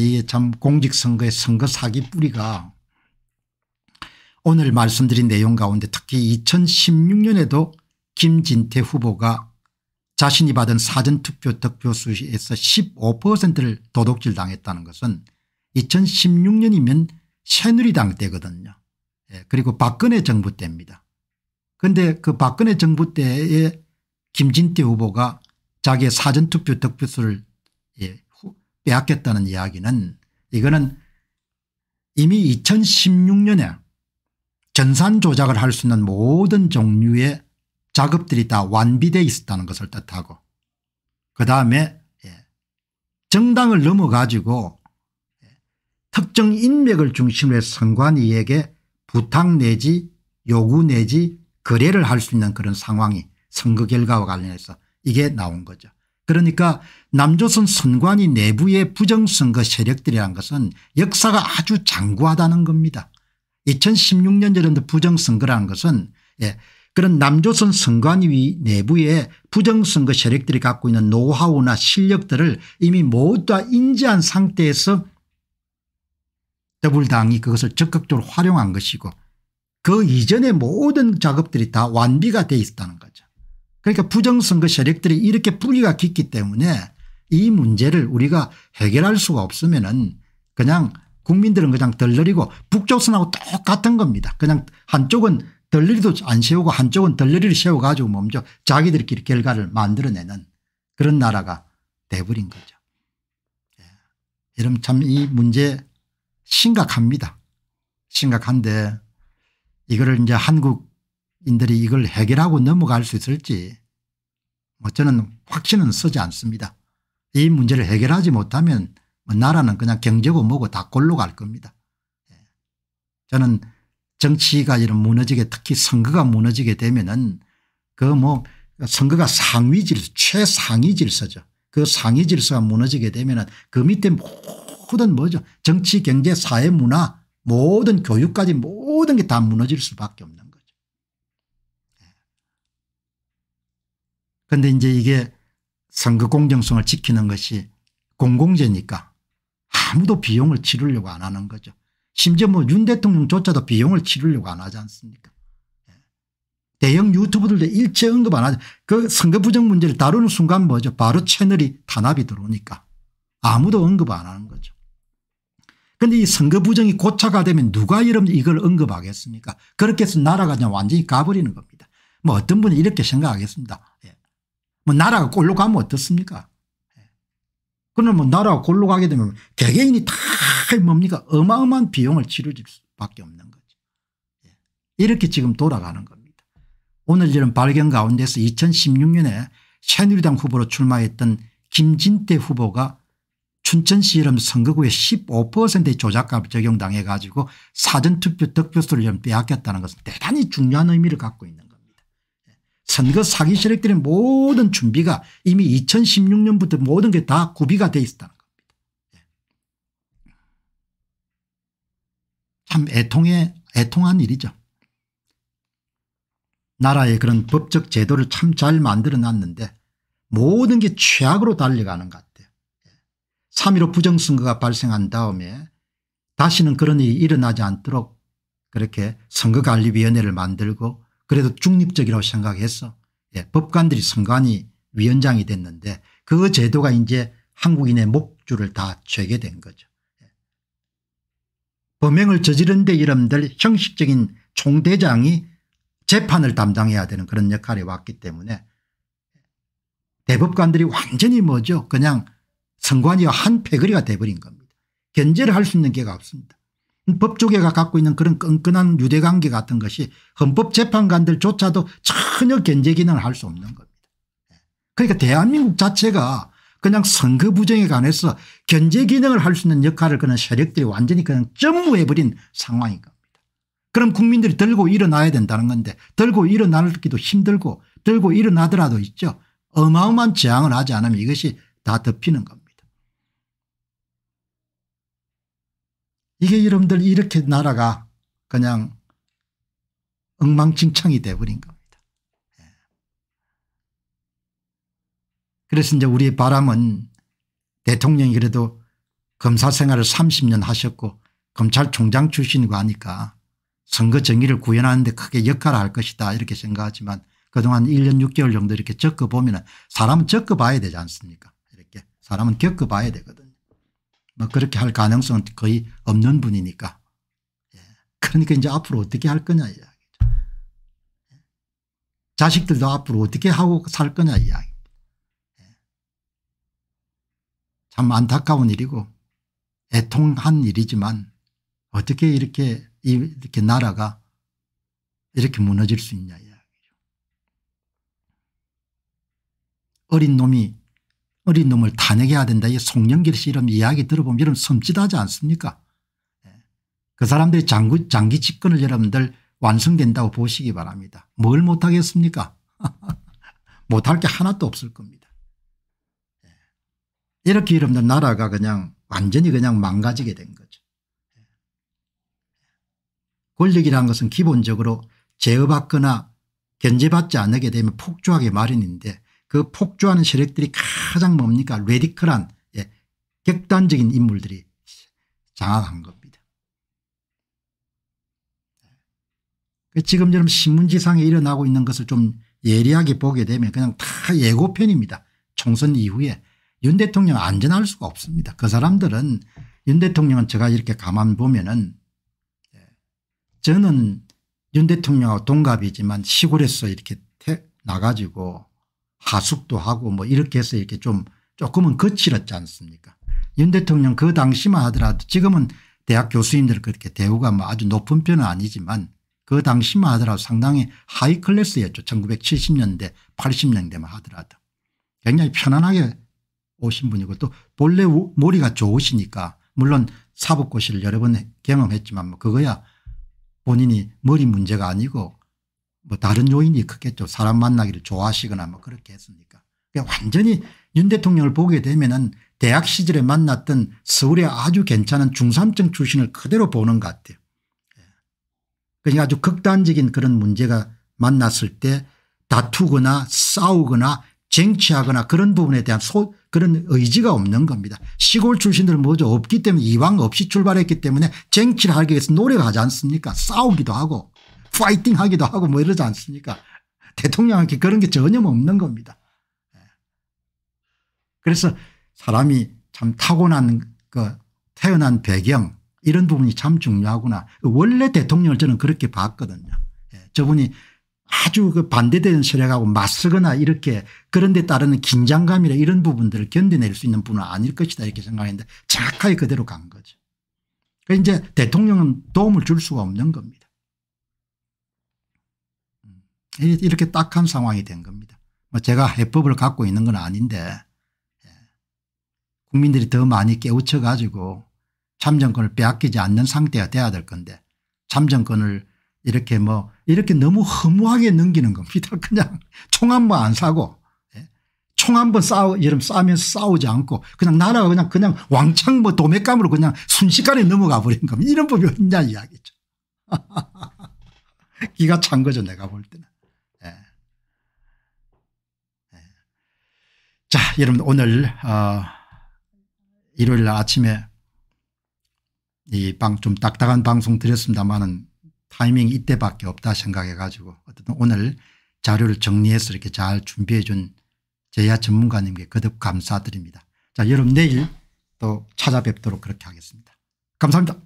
이참 공직선거의 선거 사기 뿌리가 오늘 말씀드린 내용 가운데 특히 2016년에도 김진태 후보가 자신이 받은 사전투표 득표수에서 15%를 도둑질 당했다는 것은 2016년이면 새누리당 때거든요. 예, 그리고 박근혜 정부 때입니다. 그런데 그 박근혜 정부 때에 김진태 후보가 자기의 사전투표 득표수를 예, 빼앗겼다는 이야기는 이거는 이미 2016년에 전산 조작을 할 수 있는 모든 종류의 작업들이 다 완비되어 있었다는 것을 뜻하고 그다음에 예, 정당을 넘어 가지고 예, 특정 인맥을 중심으로 해서 선관위에게 부탁 내지 요구 내지 거래를 할 수 있는 그런 상황이 선거 결과와 관련해서 이게 나온 거죠. 그러니까 남조선 선관위 내부의 부정선거 세력들이란 것은 역사가 아주 장구하다는 겁니다. 2016년 여론도 부정선거라 것은 예, 그런 남조선 선관위 내부의 부정선거 세력들이 갖고 있는 노하우나 실력들을 이미 모두 다 인지한 상태에서 더불당이 그것을 적극적으로 활용한 것이고 그 이전의 모든 작업들이 다 완비가 돼 있다는 거죠. 그러니까 부정선거 세력들이 이렇게 뿌리가 깊기 때문에 이 문제를 우리가 해결할 수가 없으면 은 그냥 국민들은 그냥 덜내리고 북조선하고 똑같은 겁니다. 그냥 한쪽은 덜내리도 안 세우고 한쪽은 덜내리를 세워가지고 먼저 자기들끼리 결과를 만들어내는 그런 나라가 돼버린 거죠. 예. 여러분 참 이 문제 심각합니다. 심각한데 이거를 이제 한국 인들이 이걸 해결하고 넘어갈 수 있을지 뭐 저는 확신은 서지 않습니다. 이 문제를 해결하지 못하면 뭐 나라는 그냥 경제고 뭐고 다 골로 갈 겁니다. 예. 저는 정치가 이런 무너지게 특히 선거가 무너지게 되면은 그 뭐 선거가 상위 질서 최상위 질서죠. 그 상위 질서가 무너지게 되면은 그 밑에 모든 뭐죠 정치 경제 사회 문화 모든 교육까지 모든 게 다 무너질 수밖에 없는 그런데 이제 이게 선거 공정성을 지키는 것이 공공재니까 아무도 비용을 치르려고 안 하는 거죠. 심지어 뭐 윤 대통령조차도 비용을 치르려고 안 하지 않습니까 예. 대형 유튜브들도 일체 언급 안 하죠. 그 선거 부정 문제를 다루는 순간 뭐죠. 바로 채널이 탄압이 들어오니까 아무도 언급 안 하는 거죠. 그런데 이 선거 부정이 고착화되면 누가 이런 이걸 언급하겠습니까 그렇게 해서 나라가 그냥 완전히 가버리는 겁니다. 뭐 어떤 분이 이렇게 생각하겠습니다. 뭐 나라가 꼴로 가면 어떻습니까? 그러면 뭐 나라가 골로 가게 되면 개개인이 다 뭡니까 어마어마한 비용을 치르질 수밖에 없는 거죠. 예. 이렇게 지금 돌아가는 겁니다. 오늘 이런 발견 가운데서 2016년에 새누리당 후보로 출마했던 김진태 후보가 춘천시 이름 선거구에 15%의 조작값 적용당해 가지고 사전투표 득표수를 빼앗겼다는 것은 대단히 중요한 의미를 갖고 있는 거예요. 선거 사기 세력들의 모든 준비가 이미 2016년부터 모든 게 다 구비가 돼 있었다는 겁니다. 예. 참 애통해 애통한 일이죠. 나라의 그런 법적 제도를 참 잘 만들어놨는데 모든 게 최악으로 달려가는 것 같아요. 3.15 예. 부정선거가 발생한 다음에 다시는 그런 일이 일어나지 않도록 그렇게 선거관리위원회를 만들고 그래도 중립적이라고 생각해서 예, 법관들이 선관위 위원장이 됐는데 그 제도가 이제 한국인의 목줄을 다 죄게 된 거죠. 예. 범행을 저지른 데 이름들 형식적인 총대장이 재판을 담당해야 되는 그런 역할이 왔기 때문에 대법관들이 완전히 뭐죠 그냥 선관위와 한 패거리가 돼버린 겁니다. 견제를 할 수 있는 게가 없습니다. 법조계가 갖고 있는 그런 끈끈한 유대관계 같은 것이 헌법재판관들조차도 전혀 견제 기능을 할 수 없는 겁니다. 그러니까 대한민국 자체가 그냥 선거 부정에 관해서 견제 기능을 할 수 있는 역할을 그런 세력들이 완전히 그냥 전무해버린 상황인 겁니다. 그럼 국민들이 들고 일어나야 된다는 건데 들고 일어나기도 힘들고 들고 일어나더라도 있죠. 어마어마한 저항을 하지 않으면 이것이 다 덮이는 겁니다. 이게 여러분들 이렇게 나라가 그냥 엉망진창이 돼버린 겁니다. 예. 그래서 이제 우리의 바람은 대통령이 그래도 검사 생활을 30년 하셨고 검찰총장 출신이고 하니까 선거 정의를 구현하는데 크게 역할을 할 것이다 이렇게 생각하지만 그동안 1년 6개월 정도 이렇게 적어보면 사람은 적어봐야 되지 않습니까 이렇게 사람은 겪어봐야 되거든 뭐 그렇게 할 가능성은 거의 없는 분이니까. 예. 그러니까 이제 앞으로 어떻게 할 거냐 이야기죠. 예. 자식들도 앞으로 어떻게 하고 살 거냐 이야기. 예. 참 안타까운 일이고 애통한 일이지만 어떻게 이렇게 이렇게 나라가 이렇게 무너질 수 있냐 이야기죠. 어린 놈이 어린 놈을 탄핵해야 된다. 이 송영길 씨 이런 이야기 들어보면 여러분 섬찟하지 않습니까 예. 그 사람들이 장기, 장기 집권을 여러분들 완성된다고 보시기 바랍니다. 뭘 못하겠습니까 못 할 게 하나도 없을 겁니다. 예. 이렇게 여러분들 나라가 그냥 완전히 그냥 망가지게 된 거죠. 예. 권력이라는 것은 기본적으로 제어받거나 견제받지 않게 되면 폭주하게 마련인데 그 폭주하는 세력들이 가장 뭡니까 레디컬한 예, 격단적인 인물들이 장악한 겁니다. 그 지금처럼 신문지상에 일어나고 있는 것을 좀 예리하게 보게 되면 그냥 다 예고편입니다. 총선 이후에 윤 대통령 안전할 수가 없습니다. 그 사람들은 윤 대통령은 제가 이렇게 가만 보면은 예, 저는 윤 대통령하고 동갑이지만 시골에서 이렇게 나가지고 하숙도 하고 뭐 이렇게 해서 이렇게 좀 조금은 거칠었지 않습니까 윤 대통령 그 당시만 하더라도 지금은 대학 교수님들 그렇게 대우가 뭐 아주 높은 편은 아니지만 그 당시만 하더라도 상당히 하이 클래스였죠. 1970년대 80년대만 하더라도 굉장히 편안하게 오신 분이고 또 본래 머리가 좋으시니까 물론 사법고시를 여러 번 경험했지만 뭐 그거야 본인이 머리 문제가 아니고 뭐 다른 요인이 크겠죠. 사람 만나기를 좋아하시거나 뭐 그렇게 했습니까 완전히 윤 대통령을 보게 되면은 대학 시절에 만났던 서울의 아주 괜찮은 중3층 출신을 그대로 보는 것 같아요. 예. 그러니까 아주 극단적인 그런 문제가 만났을 때 다투거나 싸우거나 쟁취하거나 그런 부분에 대한 소, 그런 의지가 없는 겁니다. 시골 출신들 은 뭐죠 없기 때문에 이왕 없이 출발했기 때문에 쟁취를 하기 위해서 노력하지 않습니까 싸우기도 하고 파이팅 하기도 하고 뭐 이러지 않습니까 대통령한테 그런 게 전혀 뭐 없는 겁니다. 예. 그래서 사람이 참 타고난 그 태어난 배경 이런 부분이 참 중요하구나. 원래 대통령을 저는 그렇게 봤거든요. 예. 저분이 아주 그 반대되는 세력하고 맞서거나 이렇게 그런 데 따르는 긴장감이나 이런 부분들을 견뎌낼 수 있는 분은 아닐 것이다 이렇게 생각했는데 정확하게 그대로 간 거죠. 그러니 이제 대통령은 도움을 줄 수가 없는 겁니다. 이렇게 딱한 상황이 된 겁니다. 뭐 제가 해법을 갖고 있는 건 아닌데 예. 국민들이 더 많이 깨우쳐 가지고 참정권을 빼앗기지 않는 상태가 돼야 될 건데 참정권을 이렇게 뭐 이렇게 너무 허무하게 넘기는 겁니다. 그냥 총 한 번안 사고 예. 총한 번 싸우 이름 싸면서 싸우지 않고 그냥 나라가 그냥 그냥 왕창 뭐 도매감으로 그냥 순식간에 넘어가 버린 겁니다. 이런 법이 어냐 이야기죠. 기가 찬 거죠 내가 볼 때는. 여러분 오늘 어 일요일 아침에 이 방 좀 딱딱한 방송 드렸습니다만은 타이밍 이때밖에 없다 생각해 가지고 어쨌든 오늘 자료를 정리해서 이렇게 잘 준비해 준 제야 전문가님께 거듭 감사드립니다. 자 여러분 내일 또 찾아뵙도록 그렇게 하겠습니다. 감사합니다.